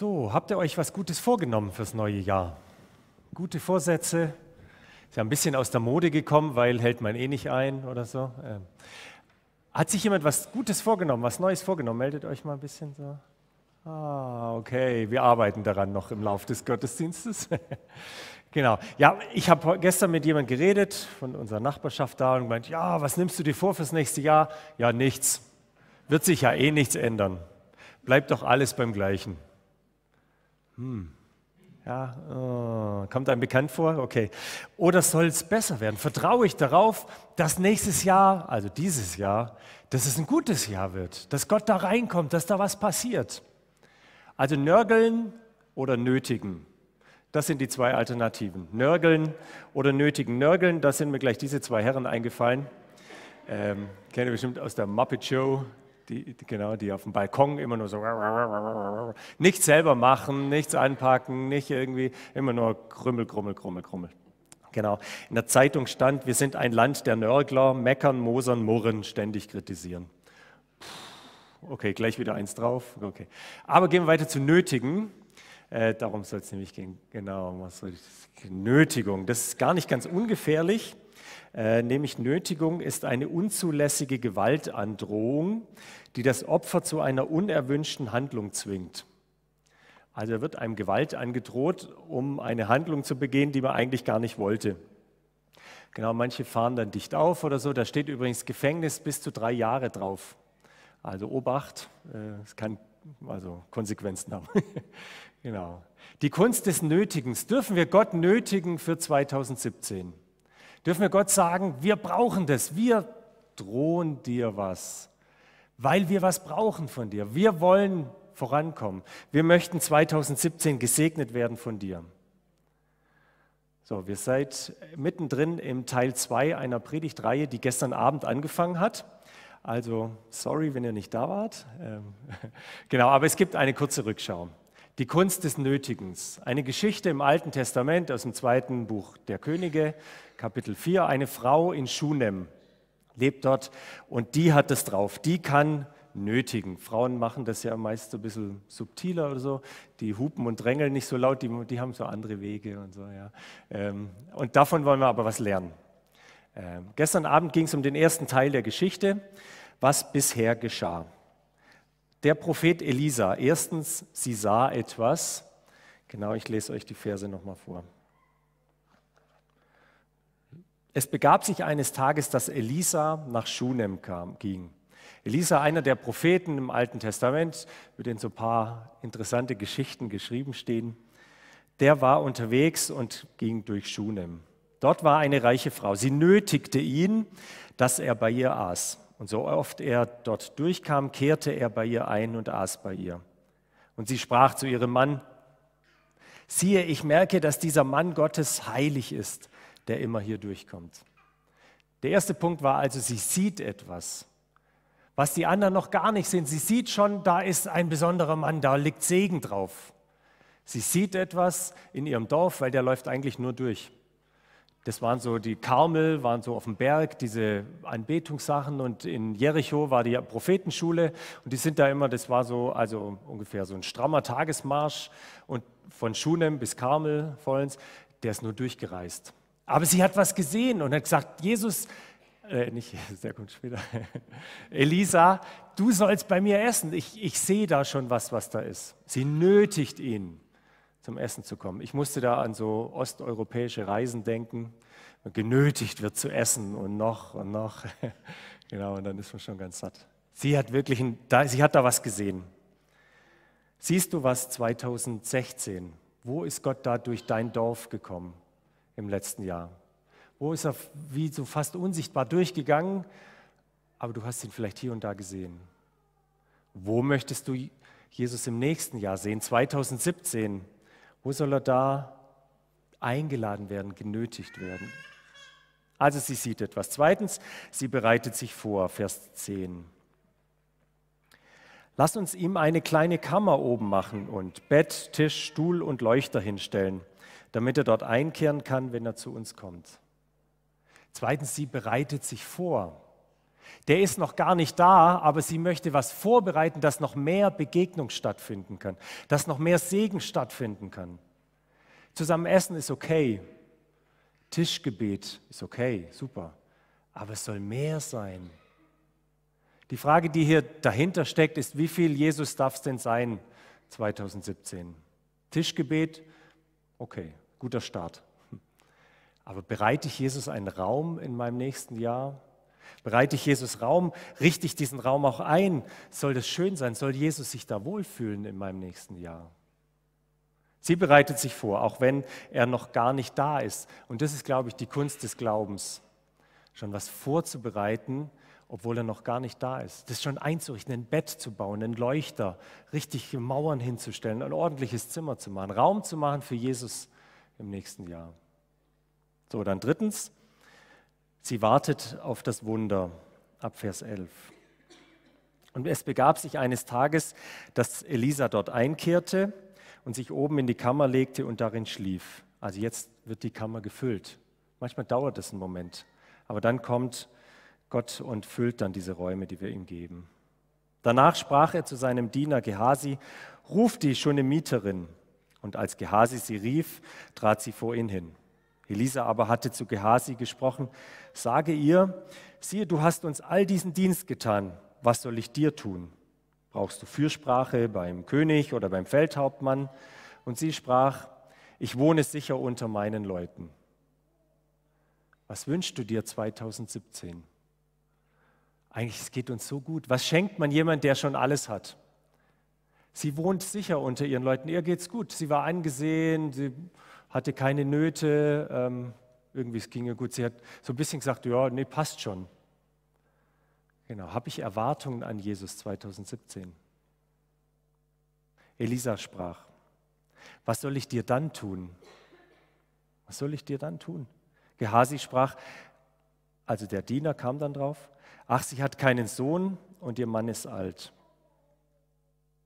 So, habt ihr euch was Gutes vorgenommen fürs neue Jahr? Gute Vorsätze? Ist ja ein bisschen aus der Mode gekommen, weil hält man eh nicht ein oder so. Ähm, hat sich jemand was Gutes vorgenommen, was Neues vorgenommen? Meldet euch mal ein bisschen so. Ah, okay, wir arbeiten daran noch im Laufe des Gottesdienstes. genau. Ja, ich habe gestern mit jemandem geredet von unserer Nachbarschaft da und meint, ja, was nimmst du dir vor fürs nächste Jahr? Ja, nichts. Wird sich ja eh nichts ändern. Bleibt doch alles beim Gleichen. Hm. Ja, oh, kommt einem bekannt vor? Okay. Oder soll es besser werden? Vertraue ich darauf, dass nächstes Jahr, also dieses Jahr, dass es ein gutes Jahr wird, dass Gott da reinkommt, dass da was passiert? Also nörgeln oder nötigen. Das sind die zwei Alternativen. Nörgeln oder nötigen. Nörgeln, da sind mir gleich diese zwei Herren eingefallen. Ähm, kenne bestimmt aus der Muppet Show, die, genau, die auf dem Balkon immer nur so nichts selber machen, nichts anpacken, nicht irgendwie immer nur krümmel, krummel, krummel, krummel. Genau. In der Zeitung stand, wir sind ein Land der Nörgler, meckern, mosern, murren, ständig kritisieren. Okay, gleich wieder eins drauf. Okay. Aber gehen wir weiter zu Nötigen. Äh, darum soll es nämlich gehen. Genau, was soll ich, Nötigung. Das ist gar nicht ganz ungefährlich. Äh, nämlich Nötigung ist eine unzulässige Gewaltandrohung, die das Opfer zu einer unerwünschten Handlung zwingt. Also wird einem Gewalt angedroht, um eine Handlung zu begehen, die man eigentlich gar nicht wollte. Genau, manche fahren dann dicht auf oder so. Da steht übrigens Gefängnis bis zu drei Jahre drauf. Also Obacht, äh, es kann also Konsequenzen haben. genau. Die Kunst des Nötigens. Dürfen wir Gott nötigen für 2017? dürfen wir Gott sagen, wir brauchen das, wir drohen dir was, weil wir was brauchen von dir. Wir wollen vorankommen. Wir möchten 2017 gesegnet werden von dir. So, wir seid mittendrin im Teil 2 einer Predigtreihe, die gestern Abend angefangen hat. Also, sorry, wenn ihr nicht da wart. Ähm, genau, aber es gibt eine kurze Rückschau. Die Kunst des Nötigens. Eine Geschichte im Alten Testament aus dem zweiten Buch der Könige, Kapitel 4. Eine Frau in Schunem lebt dort und die hat das drauf. Die kann nötigen. Frauen machen das ja meist so ein bisschen subtiler oder so. Die hupen und drängeln nicht so laut, die, die haben so andere Wege und so. Ja. Ähm, und davon wollen wir aber was lernen. Ähm, gestern Abend ging es um den ersten Teil der Geschichte, was bisher geschah. Der Prophet Elisa, erstens, sie sah etwas. Genau, ich lese euch die Verse nochmal vor. Es begab sich eines Tages, dass Elisa nach Schunem kam, ging. Elisa, einer der Propheten im Alten Testament, mit denen so ein paar interessante Geschichten geschrieben stehen, der war unterwegs und ging durch Schunem. Dort war eine reiche Frau. Sie nötigte ihn, dass er bei ihr aß. Und so oft er dort durchkam, kehrte er bei ihr ein und aß bei ihr. Und sie sprach zu ihrem Mann, siehe, ich merke, dass dieser Mann Gottes heilig ist, der immer hier durchkommt. Der erste Punkt war also, sie sieht etwas, was die anderen noch gar nicht sehen. Sie sieht schon, da ist ein besonderer Mann, da liegt Segen drauf. Sie sieht etwas in ihrem Dorf, weil der läuft eigentlich nur durch. Das waren so die Karmel, waren so auf dem Berg, diese Anbetungssachen. Und in Jericho war die Prophetenschule. Und die sind da immer, das war so, also ungefähr so ein strammer Tagesmarsch. Und von Schunem bis Karmel vollends, der ist nur durchgereist. Aber sie hat was gesehen und hat gesagt: Jesus, äh, nicht, der kommt später. Elisa, du sollst bei mir essen. Ich, ich sehe da schon was, was da ist. Sie nötigt ihn zum Essen zu kommen. Ich musste da an so osteuropäische Reisen denken, man genötigt wird zu essen und noch und noch. genau, und dann ist man schon ganz satt. Sie hat wirklich, ein, da, sie hat da was gesehen. Siehst du was 2016? Wo ist Gott da durch dein Dorf gekommen im letzten Jahr? Wo ist er wie so fast unsichtbar durchgegangen, aber du hast ihn vielleicht hier und da gesehen? Wo möchtest du Jesus im nächsten Jahr sehen? 2017 wo soll er da eingeladen werden, genötigt werden? Also sie sieht etwas. Zweitens, sie bereitet sich vor, Vers 10. Lass uns ihm eine kleine Kammer oben machen und Bett, Tisch, Stuhl und Leuchter hinstellen, damit er dort einkehren kann, wenn er zu uns kommt. Zweitens, sie bereitet sich vor der ist noch gar nicht da, aber sie möchte was vorbereiten, dass noch mehr Begegnung stattfinden kann, dass noch mehr Segen stattfinden kann. Zusammen essen ist okay, Tischgebet ist okay, super, aber es soll mehr sein. Die Frage, die hier dahinter steckt, ist, wie viel Jesus darf es denn sein 2017? Tischgebet, okay, guter Start. Aber bereite ich Jesus einen Raum in meinem nächsten Jahr? Bereite ich Jesus Raum, richte ich diesen Raum auch ein? Soll das schön sein? Soll Jesus sich da wohlfühlen in meinem nächsten Jahr? Sie bereitet sich vor, auch wenn er noch gar nicht da ist. Und das ist, glaube ich, die Kunst des Glaubens, schon was vorzubereiten, obwohl er noch gar nicht da ist. Das schon einzurichten, ein Bett zu bauen, einen Leuchter, richtig Mauern hinzustellen, ein ordentliches Zimmer zu machen, Raum zu machen für Jesus im nächsten Jahr. So, dann drittens, Sie wartet auf das Wunder ab Vers 11. Und es begab sich eines Tages, dass Elisa dort einkehrte und sich oben in die Kammer legte und darin schlief. Also jetzt wird die Kammer gefüllt. Manchmal dauert es einen Moment, aber dann kommt Gott und füllt dann diese Räume, die wir ihm geben. Danach sprach er zu seinem Diener Gehasi, ruf die schöne Mieterin. Und als Gehasi sie rief, trat sie vor ihn hin. Elisa aber hatte zu Gehasi gesprochen, sage ihr, siehe, du hast uns all diesen Dienst getan, was soll ich dir tun? Brauchst du Fürsprache beim König oder beim Feldhauptmann? Und sie sprach, ich wohne sicher unter meinen Leuten. Was wünschst du dir 2017? Eigentlich, es geht uns so gut. Was schenkt man jemand, der schon alles hat? Sie wohnt sicher unter ihren Leuten. Ihr geht's gut. Sie war angesehen, sie hatte keine Nöte, ähm, irgendwie es ging ihr gut. Sie hat so ein bisschen gesagt, ja, nee, passt schon. Genau, habe ich Erwartungen an Jesus 2017? Elisa sprach, was soll ich dir dann tun? Was soll ich dir dann tun? Gehasi sprach, also der Diener kam dann drauf, ach, sie hat keinen Sohn und ihr Mann ist alt.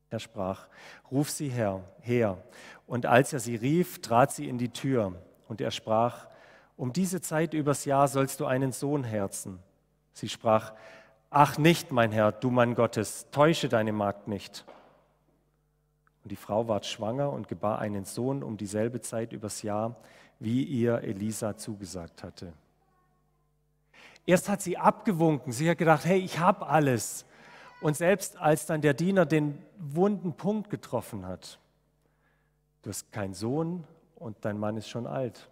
Er sprach, ruf sie her, her und als er sie rief, trat sie in die Tür. Und er sprach, um diese Zeit übers Jahr sollst du einen Sohn herzen. Sie sprach, ach nicht, mein Herr, du Mann Gottes, täusche deine Magd nicht. Und die Frau ward schwanger und gebar einen Sohn um dieselbe Zeit übers Jahr, wie ihr Elisa zugesagt hatte. Erst hat sie abgewunken, sie hat gedacht, hey, ich habe alles. Und selbst als dann der Diener den wunden Punkt getroffen hat, du hast keinen Sohn und dein Mann ist schon alt.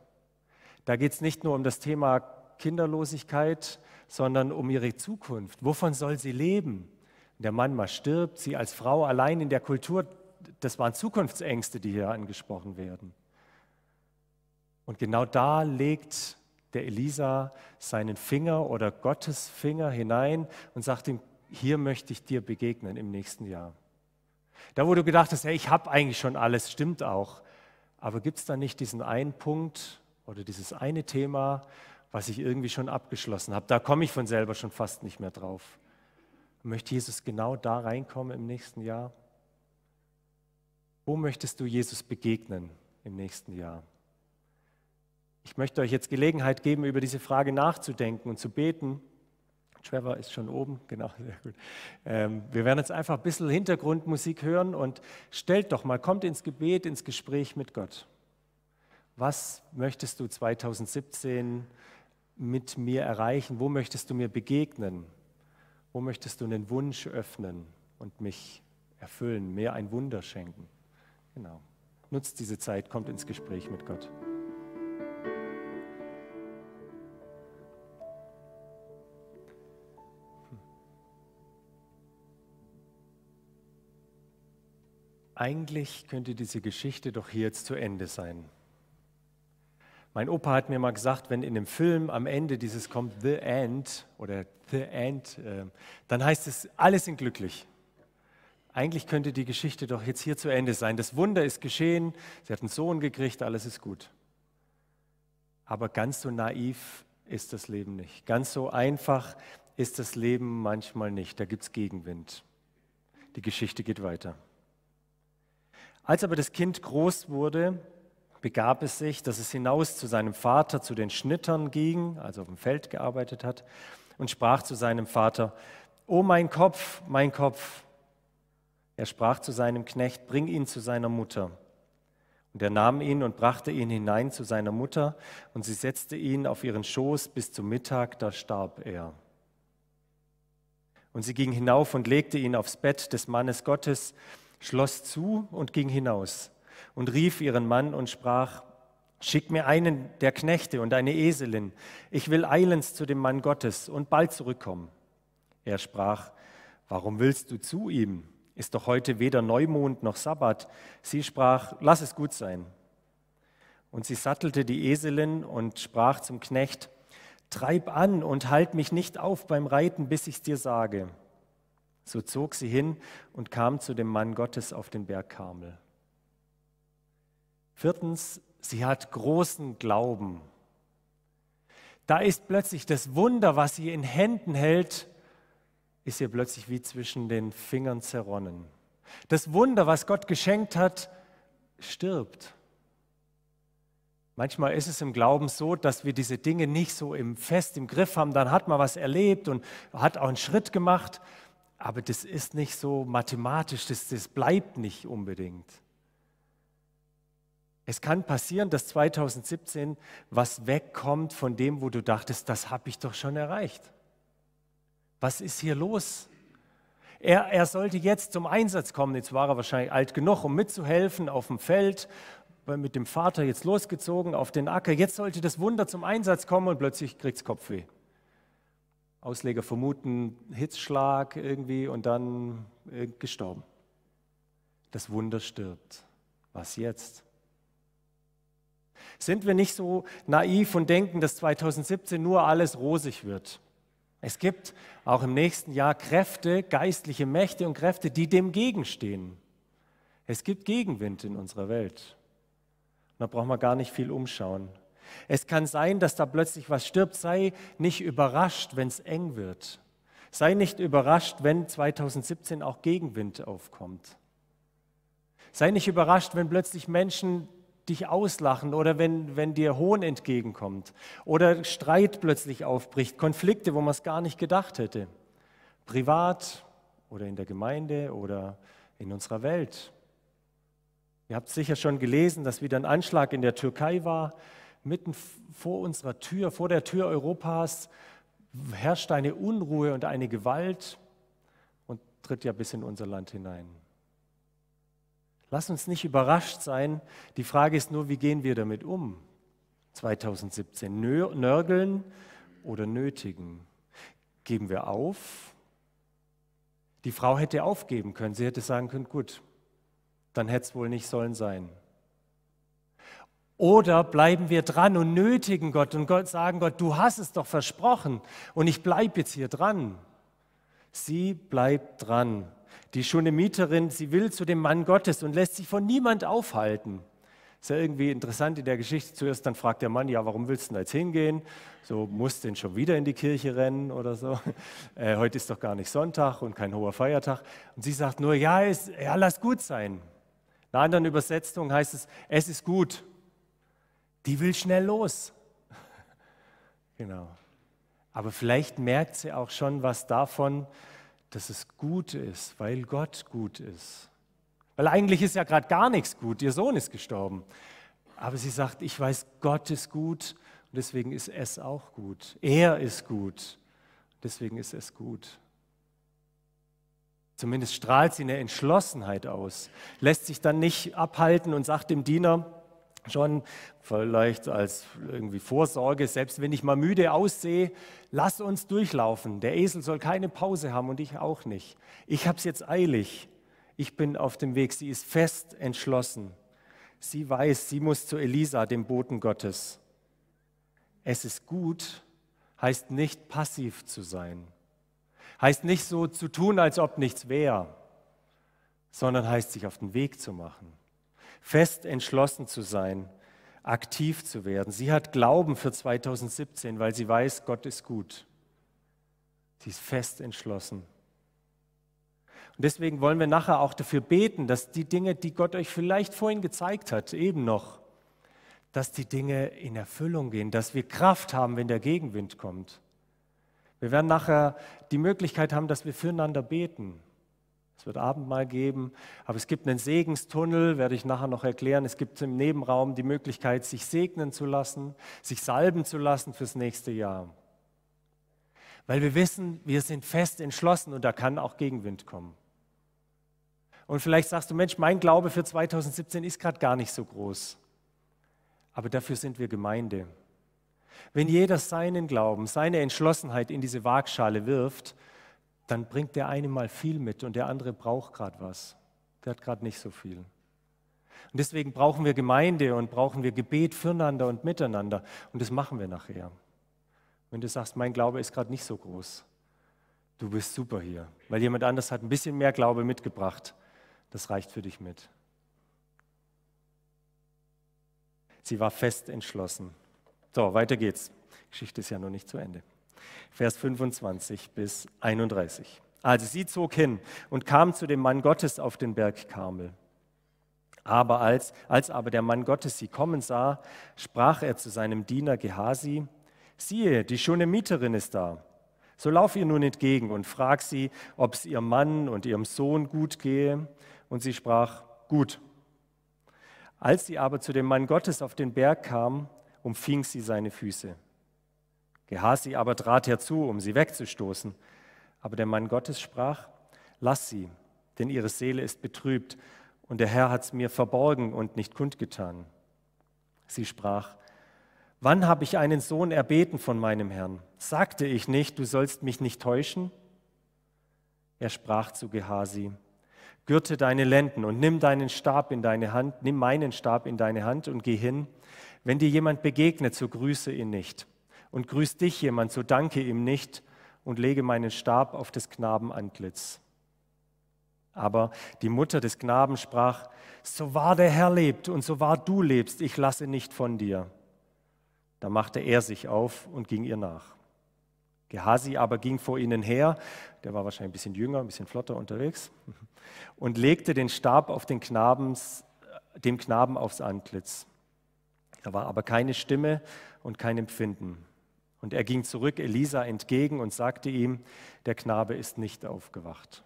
Da geht es nicht nur um das Thema Kinderlosigkeit, sondern um ihre Zukunft. Wovon soll sie leben? Der Mann mal stirbt, sie als Frau allein in der Kultur, das waren Zukunftsängste, die hier angesprochen werden. Und genau da legt der Elisa seinen Finger oder Gottes Finger hinein und sagt ihm, hier möchte ich dir begegnen im nächsten Jahr. Da, wo du gedacht hast, hey, ich habe eigentlich schon alles, stimmt auch. Aber gibt es da nicht diesen einen Punkt oder dieses eine Thema, was ich irgendwie schon abgeschlossen habe? Da komme ich von selber schon fast nicht mehr drauf. Möchte Jesus genau da reinkommen im nächsten Jahr? Wo möchtest du Jesus begegnen im nächsten Jahr? Ich möchte euch jetzt Gelegenheit geben, über diese Frage nachzudenken und zu beten. Trevor ist schon oben, genau, sehr gut. Ähm, wir werden jetzt einfach ein bisschen Hintergrundmusik hören und stellt doch mal, kommt ins Gebet, ins Gespräch mit Gott. Was möchtest du 2017 mit mir erreichen? Wo möchtest du mir begegnen? Wo möchtest du einen Wunsch öffnen und mich erfüllen, mir ein Wunder schenken? Genau. Nutzt diese Zeit, kommt ins Gespräch mit Gott. Eigentlich könnte diese Geschichte doch hier jetzt zu Ende sein. Mein Opa hat mir mal gesagt, wenn in dem Film am Ende dieses kommt The End oder The End, ähm, dann heißt es, alle sind glücklich. Eigentlich könnte die Geschichte doch jetzt hier zu Ende sein. Das Wunder ist geschehen, sie hat einen Sohn gekriegt, alles ist gut. Aber ganz so naiv ist das Leben nicht. Ganz so einfach ist das Leben manchmal nicht. Da gibt es Gegenwind. Die Geschichte geht weiter. Als aber das Kind groß wurde, begab es sich, dass es hinaus zu seinem Vater, zu den Schnittern ging, also auf dem Feld gearbeitet hat, und sprach zu seinem Vater, O mein Kopf, mein Kopf. Er sprach zu seinem Knecht, bring ihn zu seiner Mutter. Und er nahm ihn und brachte ihn hinein zu seiner Mutter, und sie setzte ihn auf ihren Schoß bis zum Mittag, da starb er. Und sie ging hinauf und legte ihn aufs Bett des Mannes Gottes, schloss zu und ging hinaus und rief ihren Mann und sprach, Schick mir einen der Knechte und eine Eselin, ich will eilends zu dem Mann Gottes und bald zurückkommen. Er sprach, Warum willst du zu ihm? Ist doch heute weder Neumond noch Sabbat. Sie sprach, Lass es gut sein. Und sie sattelte die Eselin und sprach zum Knecht, Treib an und halt mich nicht auf beim Reiten, bis ich's dir sage. So zog sie hin und kam zu dem Mann Gottes auf den Berg Karmel. Viertens, sie hat großen Glauben. Da ist plötzlich das Wunder, was sie in Händen hält, ist ihr plötzlich wie zwischen den Fingern zerronnen. Das Wunder, was Gott geschenkt hat, stirbt. Manchmal ist es im Glauben so, dass wir diese Dinge nicht so im fest im Griff haben. Dann hat man was erlebt und hat auch einen Schritt gemacht aber das ist nicht so mathematisch, das, das bleibt nicht unbedingt. Es kann passieren, dass 2017 was wegkommt von dem, wo du dachtest, das habe ich doch schon erreicht. Was ist hier los? Er, er sollte jetzt zum Einsatz kommen. Jetzt war er wahrscheinlich alt genug, um mitzuhelfen auf dem Feld, mit dem Vater jetzt losgezogen auf den Acker. Jetzt sollte das Wunder zum Einsatz kommen und plötzlich kriegt es Kopfweh. Ausleger vermuten Hitzschlag irgendwie und dann äh, gestorben. Das Wunder stirbt. Was jetzt? Sind wir nicht so naiv und denken, dass 2017 nur alles rosig wird? Es gibt auch im nächsten Jahr Kräfte, geistliche Mächte und Kräfte, die dem gegenstehen. Es gibt Gegenwind in unserer Welt. da braucht man gar nicht viel umschauen. Es kann sein, dass da plötzlich was stirbt. Sei nicht überrascht, wenn es eng wird. Sei nicht überrascht, wenn 2017 auch Gegenwind aufkommt. Sei nicht überrascht, wenn plötzlich Menschen dich auslachen oder wenn, wenn dir Hohn entgegenkommt oder Streit plötzlich aufbricht, Konflikte, wo man es gar nicht gedacht hätte, privat oder in der Gemeinde oder in unserer Welt. Ihr habt sicher schon gelesen, dass wieder ein Anschlag in der Türkei war mitten vor unserer Tür, vor der Tür Europas herrscht eine Unruhe und eine Gewalt und tritt ja bis in unser Land hinein. Lass uns nicht überrascht sein. Die Frage ist nur, wie gehen wir damit um? 2017 nörgeln oder nötigen? Geben wir auf? Die Frau hätte aufgeben können. Sie hätte sagen können, gut, dann hätte es wohl nicht sollen sein. Oder bleiben wir dran und nötigen Gott und Gott sagen Gott, du hast es doch versprochen und ich bleibe jetzt hier dran. Sie bleibt dran. Die Schunemiterin, sie will zu dem Mann Gottes und lässt sich von niemand aufhalten. Ist ja irgendwie interessant in der Geschichte. Zuerst dann fragt der Mann, ja, warum willst du denn jetzt hingehen? So, muss denn schon wieder in die Kirche rennen oder so? Äh, heute ist doch gar nicht Sonntag und kein hoher Feiertag. Und sie sagt nur, ja, ist, ja lass gut sein. In einer anderen Übersetzung heißt es, es ist gut die will schnell los. genau. Aber vielleicht merkt sie auch schon was davon, dass es gut ist, weil Gott gut ist. Weil eigentlich ist ja gerade gar nichts gut, ihr Sohn ist gestorben. Aber sie sagt, ich weiß, Gott ist gut und deswegen ist es auch gut. Er ist gut, deswegen ist es gut. Zumindest strahlt sie eine Entschlossenheit aus, lässt sich dann nicht abhalten und sagt dem Diener, schon vielleicht als irgendwie Vorsorge, selbst wenn ich mal müde aussehe, lass uns durchlaufen. Der Esel soll keine Pause haben und ich auch nicht. Ich habe es jetzt eilig. Ich bin auf dem Weg. Sie ist fest entschlossen. Sie weiß, sie muss zu Elisa, dem Boten Gottes. Es ist gut, heißt nicht passiv zu sein. Heißt nicht so zu tun, als ob nichts wäre, sondern heißt sich auf den Weg zu machen fest entschlossen zu sein, aktiv zu werden. Sie hat Glauben für 2017, weil sie weiß, Gott ist gut. Sie ist fest entschlossen. Und deswegen wollen wir nachher auch dafür beten, dass die Dinge, die Gott euch vielleicht vorhin gezeigt hat, eben noch, dass die Dinge in Erfüllung gehen, dass wir Kraft haben, wenn der Gegenwind kommt. Wir werden nachher die Möglichkeit haben, dass wir füreinander beten. Es wird Abendmahl geben, aber es gibt einen Segenstunnel, werde ich nachher noch erklären. Es gibt im Nebenraum die Möglichkeit, sich segnen zu lassen, sich salben zu lassen fürs nächste Jahr. Weil wir wissen, wir sind fest entschlossen und da kann auch Gegenwind kommen. Und vielleicht sagst du, Mensch, mein Glaube für 2017 ist gerade gar nicht so groß. Aber dafür sind wir Gemeinde. Wenn jeder seinen Glauben, seine Entschlossenheit in diese Waagschale wirft, dann bringt der eine mal viel mit und der andere braucht gerade was. Der hat gerade nicht so viel. Und deswegen brauchen wir Gemeinde und brauchen wir Gebet füreinander und miteinander. Und das machen wir nachher. Wenn du sagst, mein Glaube ist gerade nicht so groß, du bist super hier, weil jemand anders hat ein bisschen mehr Glaube mitgebracht. Das reicht für dich mit. Sie war fest entschlossen. So, weiter geht's. Geschichte ist ja noch nicht zu Ende. Vers 25 bis 31. Also sie zog hin und kam zu dem Mann Gottes auf den Berg Karmel. Aber als, als aber der Mann Gottes sie kommen sah, sprach er zu seinem Diener Gehasi, siehe, die schöne Mieterin ist da. So lauf ihr nun entgegen und frag sie, ob es ihrem Mann und ihrem Sohn gut gehe. Und sie sprach, gut. Als sie aber zu dem Mann Gottes auf den Berg kam, umfing sie seine Füße Gehasi aber trat herzu, um sie wegzustoßen. Aber der Mann Gottes sprach, lass sie, denn ihre Seele ist betrübt, und der Herr hat es mir verborgen und nicht kundgetan. Sie sprach, wann habe ich einen Sohn erbeten von meinem Herrn? Sagte ich nicht, du sollst mich nicht täuschen? Er sprach zu Gehasi, Gürte deine Lenden und nimm deinen Stab in deine Hand, nimm meinen Stab in deine Hand und geh hin. Wenn dir jemand begegnet, so grüße ihn nicht und grüßt dich jemand, so danke ihm nicht und lege meinen Stab auf des Knaben Antlitz. Aber die Mutter des Knaben sprach, so wahr der Herr lebt und so wahr du lebst, ich lasse nicht von dir. Da machte er sich auf und ging ihr nach. Gehasi aber ging vor ihnen her, der war wahrscheinlich ein bisschen jünger, ein bisschen flotter unterwegs, und legte den Stab auf den Knabens, dem Knaben aufs Antlitz. Da war aber keine Stimme und kein Empfinden. Und er ging zurück Elisa entgegen und sagte ihm, der Knabe ist nicht aufgewacht.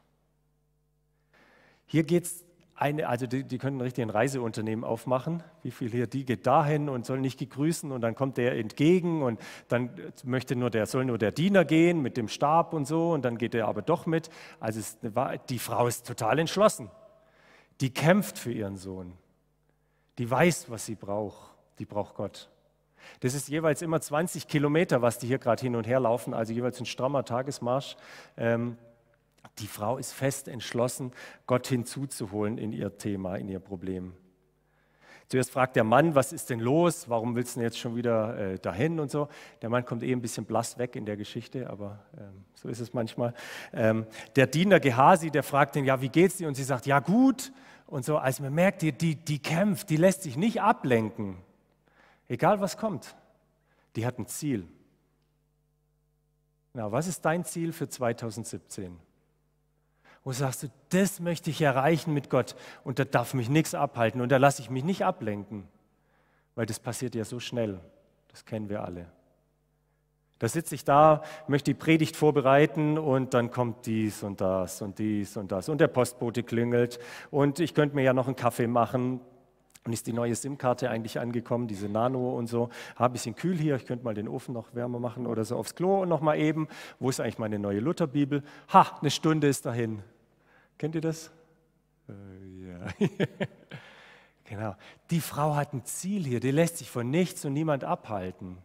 Hier geht es, also die, die können richtig ein Reiseunternehmen aufmachen. Wie viel hier, die geht dahin und soll nicht gegrüßen und dann kommt der entgegen und dann möchte nur der, soll nur der Diener gehen mit dem Stab und so und dann geht er aber doch mit. Also es, die Frau ist total entschlossen. Die kämpft für ihren Sohn. Die weiß, was sie braucht. Die braucht Gott. Das ist jeweils immer 20 Kilometer, was die hier gerade hin und her laufen, also jeweils ein strammer Tagesmarsch. Ähm, die Frau ist fest entschlossen, Gott hinzuzuholen in ihr Thema, in ihr Problem. Zuerst fragt der Mann, was ist denn los? Warum willst du denn jetzt schon wieder äh, dahin und so? Der Mann kommt eh ein bisschen blass weg in der Geschichte, aber ähm, so ist es manchmal. Ähm, der Diener Gehasi, der fragt ihn, ja, wie geht's dir? Und sie sagt, ja, gut. Und so, als man merkt, die, die, die kämpft, die lässt sich nicht ablenken. Egal was kommt, die hat ein Ziel. Na, was ist dein Ziel für 2017? Wo sagst du, das möchte ich erreichen mit Gott und da darf mich nichts abhalten und da lasse ich mich nicht ablenken, weil das passiert ja so schnell. Das kennen wir alle. Da sitze ich da, möchte die Predigt vorbereiten und dann kommt dies und das und dies und das und der Postbote klingelt und ich könnte mir ja noch einen Kaffee machen und ist die neue SIM-Karte eigentlich angekommen, diese Nano und so? Habe ein bisschen kühl hier, ich könnte mal den Ofen noch wärmer machen oder so aufs Klo und nochmal eben. Wo ist eigentlich meine neue Lutherbibel? Ha, eine Stunde ist dahin. Kennt ihr das? Äh, ja. genau. Die Frau hat ein Ziel hier, die lässt sich von nichts und niemand abhalten.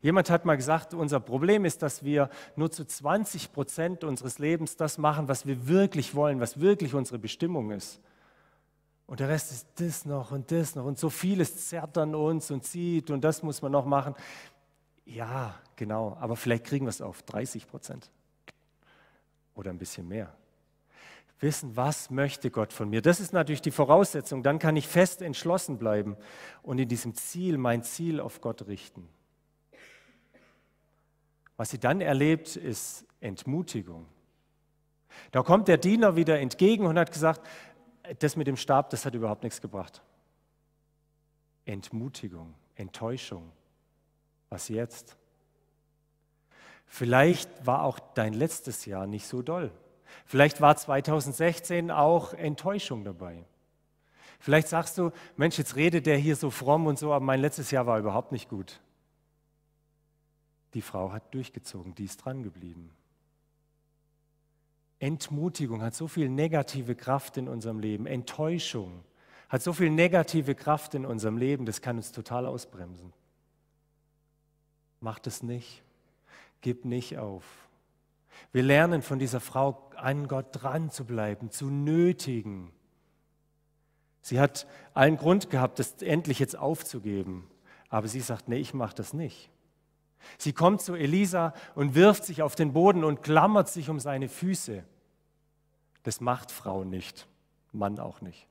Jemand hat mal gesagt, unser Problem ist, dass wir nur zu 20 Prozent unseres Lebens das machen, was wir wirklich wollen, was wirklich unsere Bestimmung ist. Und der Rest ist das noch und das noch. Und so vieles zerrt an uns und zieht und das muss man noch machen. Ja, genau. Aber vielleicht kriegen wir es auf 30 Prozent oder ein bisschen mehr. Wissen, was möchte Gott von mir? Das ist natürlich die Voraussetzung. Dann kann ich fest entschlossen bleiben und in diesem Ziel mein Ziel auf Gott richten. Was sie dann erlebt, ist Entmutigung. Da kommt der Diener wieder entgegen und hat gesagt, das mit dem Stab, das hat überhaupt nichts gebracht. Entmutigung, Enttäuschung. Was jetzt? Vielleicht war auch dein letztes Jahr nicht so doll. Vielleicht war 2016 auch Enttäuschung dabei. Vielleicht sagst du, Mensch, jetzt redet der hier so fromm und so, aber mein letztes Jahr war überhaupt nicht gut. Die Frau hat durchgezogen, die ist dran geblieben. Entmutigung hat so viel negative Kraft in unserem Leben. Enttäuschung hat so viel negative Kraft in unserem Leben, das kann uns total ausbremsen. Macht es nicht. Gib nicht auf. Wir lernen von dieser Frau, an Gott dran zu bleiben, zu nötigen. Sie hat allen Grund gehabt, das endlich jetzt aufzugeben. Aber sie sagt, nee, ich mache das nicht. Sie kommt zu Elisa und wirft sich auf den Boden und klammert sich um seine Füße. Das macht Frau nicht, Mann auch nicht.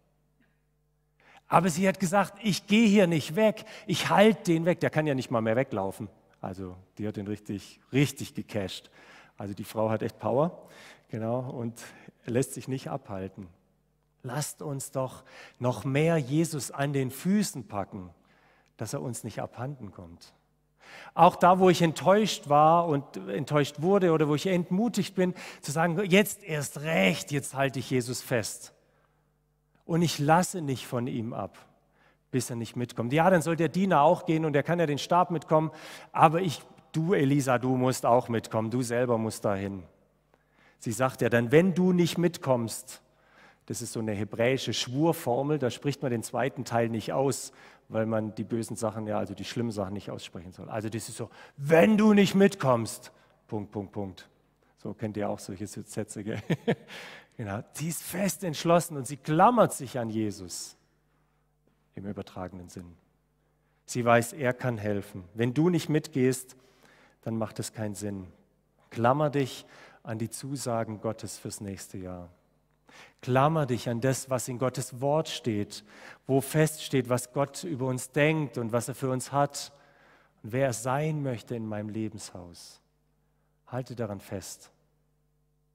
Aber sie hat gesagt, ich gehe hier nicht weg, ich halte den weg. Der kann ja nicht mal mehr weglaufen. Also die hat ihn richtig, richtig gecasht. Also die Frau hat echt Power, genau, und lässt sich nicht abhalten. Lasst uns doch noch mehr Jesus an den Füßen packen, dass er uns nicht abhanden kommt. Auch da, wo ich enttäuscht war und enttäuscht wurde oder wo ich entmutigt bin, zu sagen, jetzt erst recht, jetzt halte ich Jesus fest. Und ich lasse nicht von ihm ab, bis er nicht mitkommt. Ja, dann soll der Diener auch gehen und er kann ja den Stab mitkommen, aber ich, du Elisa, du musst auch mitkommen, du selber musst dahin. Sie sagt ja dann, wenn du nicht mitkommst, das ist so eine hebräische Schwurformel, da spricht man den zweiten Teil nicht aus, weil man die bösen Sachen, ja, also die schlimmen Sachen nicht aussprechen soll. Also das ist so, wenn du nicht mitkommst, Punkt, Punkt, Punkt. So kennt ihr auch solche Sätze, gell? genau. Sie ist fest entschlossen und sie klammert sich an Jesus im übertragenen Sinn. Sie weiß, er kann helfen. Wenn du nicht mitgehst, dann macht es keinen Sinn. Klammer dich an die Zusagen Gottes fürs nächste Jahr. Klammer dich an das, was in Gottes Wort steht, wo feststeht, was Gott über uns denkt und was er für uns hat und wer er sein möchte in meinem Lebenshaus. Halte daran fest.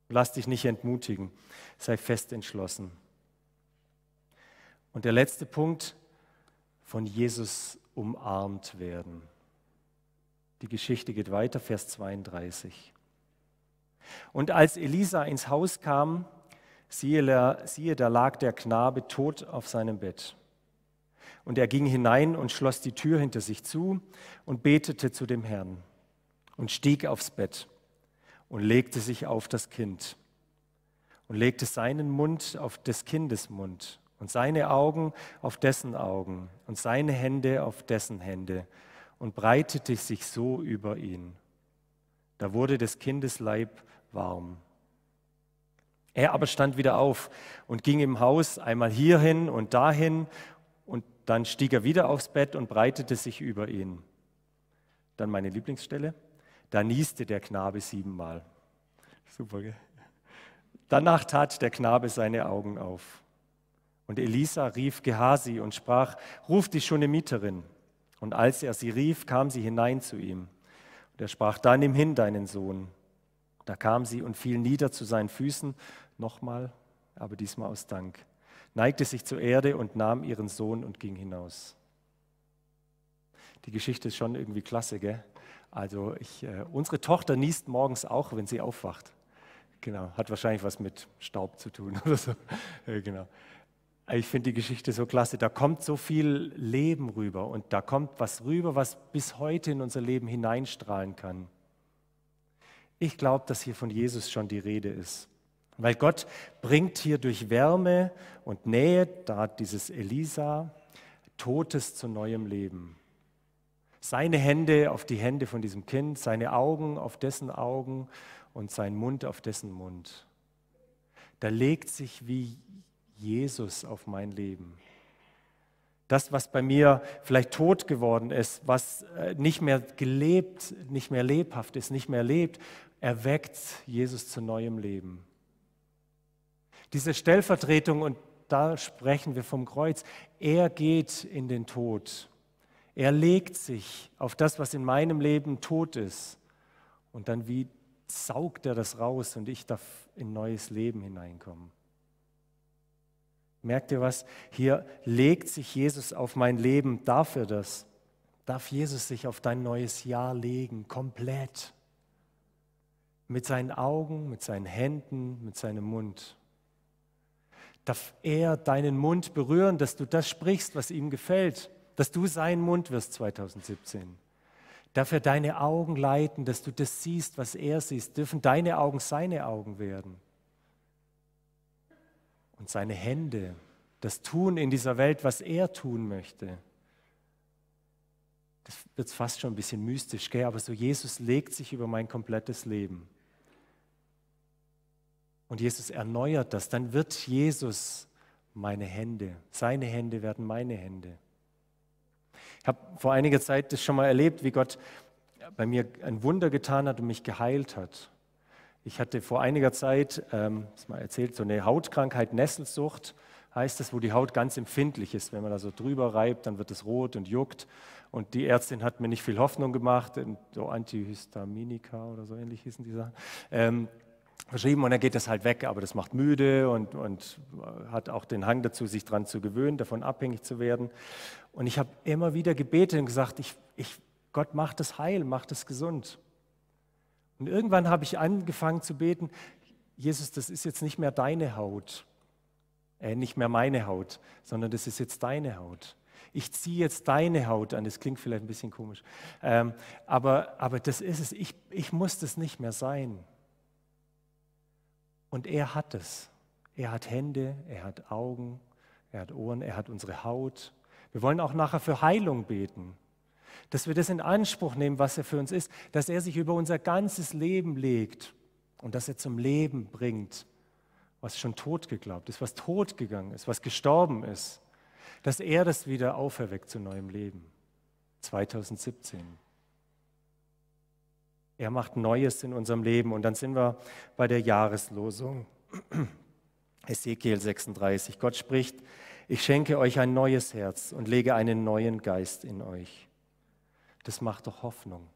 Lass dich nicht entmutigen. Sei fest entschlossen. Und der letzte Punkt, von Jesus umarmt werden. Die Geschichte geht weiter, Vers 32. Und als Elisa ins Haus kam, Siehe, siehe, da lag der Knabe tot auf seinem Bett. Und er ging hinein und schloss die Tür hinter sich zu und betete zu dem Herrn und stieg aufs Bett und legte sich auf das Kind und legte seinen Mund auf des Kindes Mund und seine Augen auf dessen Augen und seine Hände auf dessen Hände und breitete sich so über ihn. Da wurde des Kindes Leib warm. Er aber stand wieder auf und ging im Haus einmal hierhin und dahin, und dann stieg er wieder aufs Bett und breitete sich über ihn. Dann meine Lieblingsstelle, da nieste der Knabe siebenmal. Super, gell? Danach tat der Knabe seine Augen auf. Und Elisa rief Gehasi und sprach, ruf die Mieterin. Und als er sie rief, kam sie hinein zu ihm. Und er sprach, da nimm hin deinen Sohn. Da kam sie und fiel nieder zu seinen Füßen nochmal, aber diesmal aus Dank, neigte sich zur Erde und nahm ihren Sohn und ging hinaus. Die Geschichte ist schon irgendwie klasse, gell? Also ich, äh, unsere Tochter niest morgens auch, wenn sie aufwacht. Genau, hat wahrscheinlich was mit Staub zu tun oder so. Äh, genau. Äh, ich finde die Geschichte so klasse. Da kommt so viel Leben rüber und da kommt was rüber, was bis heute in unser Leben hineinstrahlen kann. Ich glaube, dass hier von Jesus schon die Rede ist. Weil Gott bringt hier durch Wärme und Nähe, da hat dieses Elisa, Totes zu neuem Leben. Seine Hände auf die Hände von diesem Kind, seine Augen auf dessen Augen und sein Mund auf dessen Mund. Da legt sich wie Jesus auf mein Leben. Das, was bei mir vielleicht tot geworden ist, was äh, nicht mehr gelebt, nicht mehr lebhaft ist, nicht mehr lebt, erweckt Jesus zu neuem Leben. Diese Stellvertretung, und da sprechen wir vom Kreuz, er geht in den Tod. Er legt sich auf das, was in meinem Leben tot ist. Und dann wie saugt er das raus und ich darf in neues Leben hineinkommen. Merkt ihr was? Hier legt sich Jesus auf mein Leben. Darf er das? Darf Jesus sich auf dein neues Jahr legen? Komplett. Mit seinen Augen, mit seinen Händen, mit seinem Mund darf er deinen Mund berühren, dass du das sprichst, was ihm gefällt, dass du sein Mund wirst 2017. Darf er deine Augen leiten, dass du das siehst, was er siehst, dürfen deine Augen seine Augen werden. Und seine Hände, das tun in dieser Welt, was er tun möchte. Das wird fast schon ein bisschen mystisch, gell? aber so Jesus legt sich über mein komplettes Leben und Jesus erneuert das, dann wird Jesus meine Hände, seine Hände werden meine Hände. Ich habe vor einiger Zeit das schon mal erlebt, wie Gott bei mir ein Wunder getan hat und mich geheilt hat. Ich hatte vor einiger Zeit, ähm, das mal erzählt, so eine Hautkrankheit, Nesselsucht heißt das, wo die Haut ganz empfindlich ist. Wenn man da so drüber reibt, dann wird es rot und juckt. Und die Ärztin hat mir nicht viel Hoffnung gemacht, so Antihistaminika oder so ähnlich hießen die Sachen. Ähm, verschrieben und dann geht das halt weg, aber das macht müde und, und hat auch den Hang dazu, sich daran zu gewöhnen, davon abhängig zu werden. Und ich habe immer wieder gebetet und gesagt, ich, ich, Gott macht das heil, macht das gesund. Und irgendwann habe ich angefangen zu beten, Jesus, das ist jetzt nicht mehr deine Haut, äh, nicht mehr meine Haut, sondern das ist jetzt deine Haut. Ich ziehe jetzt deine Haut an, das klingt vielleicht ein bisschen komisch, ähm, aber, aber das ist es, ich, ich muss das nicht mehr sein. Und er hat es. Er hat Hände, er hat Augen, er hat Ohren, er hat unsere Haut. Wir wollen auch nachher für Heilung beten, dass wir das in Anspruch nehmen, was er für uns ist, dass er sich über unser ganzes Leben legt und dass er zum Leben bringt, was schon tot geglaubt ist, was tot gegangen ist, was gestorben ist, dass er das wieder auferweckt zu neuem Leben. 2017. Er macht Neues in unserem Leben. Und dann sind wir bei der Jahreslosung. Ezekiel 36. Gott spricht, ich schenke euch ein neues Herz und lege einen neuen Geist in euch. Das macht doch Hoffnung.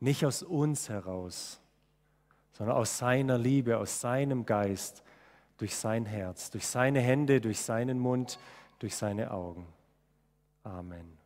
Nicht aus uns heraus, sondern aus seiner Liebe, aus seinem Geist, durch sein Herz, durch seine Hände, durch seinen Mund, durch seine Augen. Amen.